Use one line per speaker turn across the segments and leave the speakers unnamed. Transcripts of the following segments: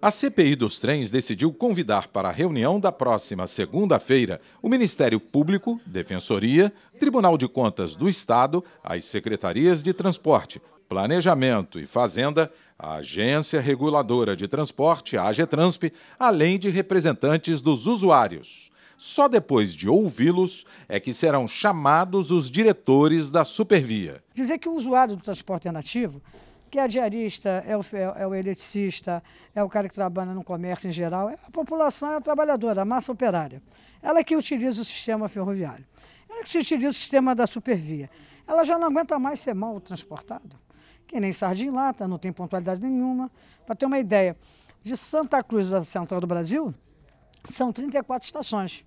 A CPI dos trens decidiu convidar para a reunião da próxima segunda-feira o Ministério Público, Defensoria, Tribunal de Contas do Estado, as secretarias de transporte, Planejamento e Fazenda, a Agência Reguladora de Transporte, a AGETRANSP, além de representantes dos usuários. Só depois de ouvi-los é que serão chamados os diretores da Supervia.
Dizer que o usuário do transporte é nativo que é diarista, é o, é o eletricista, é o cara que trabalha no comércio em geral, é a população é a trabalhadora, a massa operária. Ela é que utiliza o sistema ferroviário. Ela é que utiliza o sistema da supervia. Ela já não aguenta mais ser mal transportada. Que nem sardinha em lata, não tem pontualidade nenhuma. Para ter uma ideia, de Santa Cruz da Central do Brasil, são 34 estações.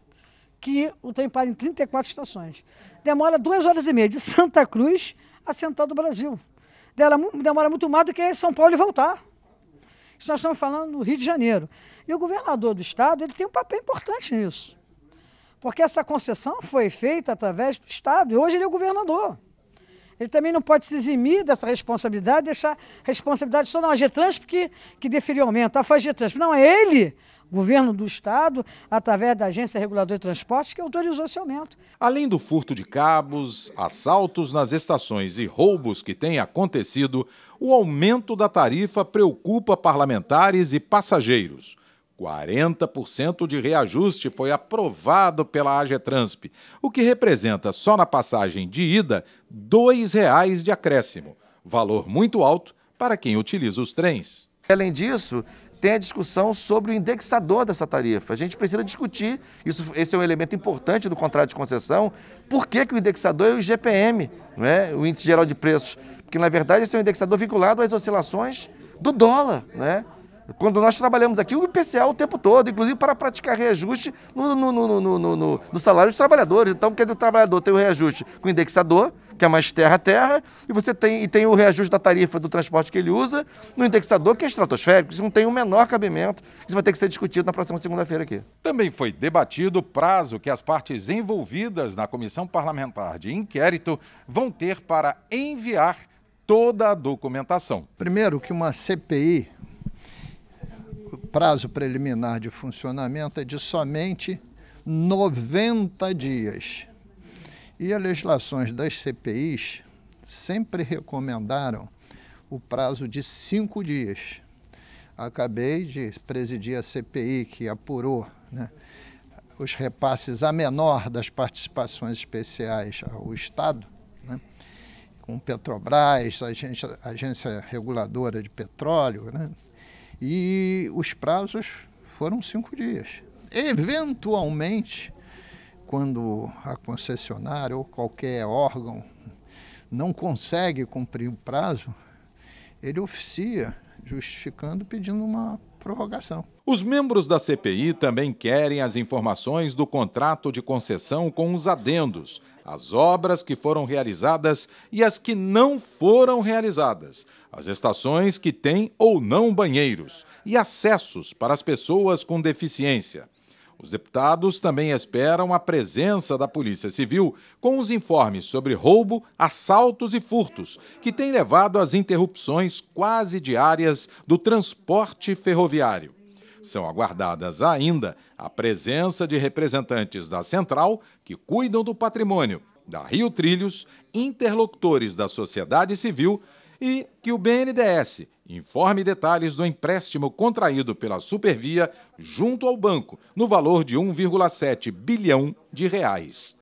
Que o trem para em 34 estações. Demora duas horas e meia de Santa Cruz à Central do Brasil demora muito mais do que São Paulo voltar. Isso nós estamos falando no Rio de Janeiro. E o governador do Estado ele tem um papel importante nisso. Porque essa concessão foi feita através do Estado e hoje ele é o governador. Ele também não pode se eximir dessa responsabilidade, deixar responsabilidade só na Agetransp que, que deferiu aumento. Ah, foi a Agetransp. Não, é ele governo do Estado, através da Agência Reguladora de Transportes, que autorizou esse aumento.
Além do furto de cabos, assaltos nas estações e roubos que têm acontecido, o aumento da tarifa preocupa parlamentares e passageiros. 40% de reajuste foi aprovado pela AGETRANSP, o que representa só na passagem de ida R$ 2,00 de acréscimo, valor muito alto para quem utiliza os trens. Além disso, tem
a discussão sobre o indexador dessa tarifa. A gente precisa discutir, isso, esse é um elemento importante do contrato de concessão, por que, que o indexador é o IGPM, não é? o Índice Geral de Preços, porque na verdade esse é um indexador vinculado às oscilações do dólar, né? Quando nós trabalhamos aqui, o IPCA o tempo todo, inclusive para praticar reajuste no, no, no, no, no, no salário dos trabalhadores. Então, quer o trabalhador tem o reajuste com o indexador, que é mais terra-terra, e você tem, e tem o reajuste da tarifa do transporte que ele usa no indexador, que é estratosférico. Isso não tem o menor cabimento. Isso vai ter que ser discutido na próxima segunda-feira aqui.
Também foi debatido o prazo que as partes envolvidas na Comissão Parlamentar de Inquérito vão ter para enviar toda a documentação.
Primeiro, que uma CPI prazo preliminar de funcionamento é de somente 90 dias. E as legislações das CPIs sempre recomendaram o prazo de cinco dias. Acabei de presidir a CPI que apurou né, os repasses a menor das participações especiais ao Estado, né, com Petrobras, agência, agência reguladora de petróleo, né, e os prazos foram cinco dias. Eventualmente, quando a concessionária ou qualquer órgão não consegue cumprir o prazo, ele oficia, justificando, pedindo uma prorrogação.
Os membros da CPI também querem as informações do contrato de concessão com os adendos, as obras que foram realizadas e as que não foram realizadas, as estações que têm ou não banheiros e acessos para as pessoas com deficiência. Os deputados também esperam a presença da Polícia Civil com os informes sobre roubo, assaltos e furtos, que têm levado às interrupções quase diárias do transporte ferroviário. São aguardadas ainda a presença de representantes da Central, que cuidam do patrimônio, da Rio Trilhos, interlocutores da sociedade civil, e que o BNDES informe detalhes do empréstimo contraído pela Supervia junto ao banco, no valor de 1,7 bilhão de reais.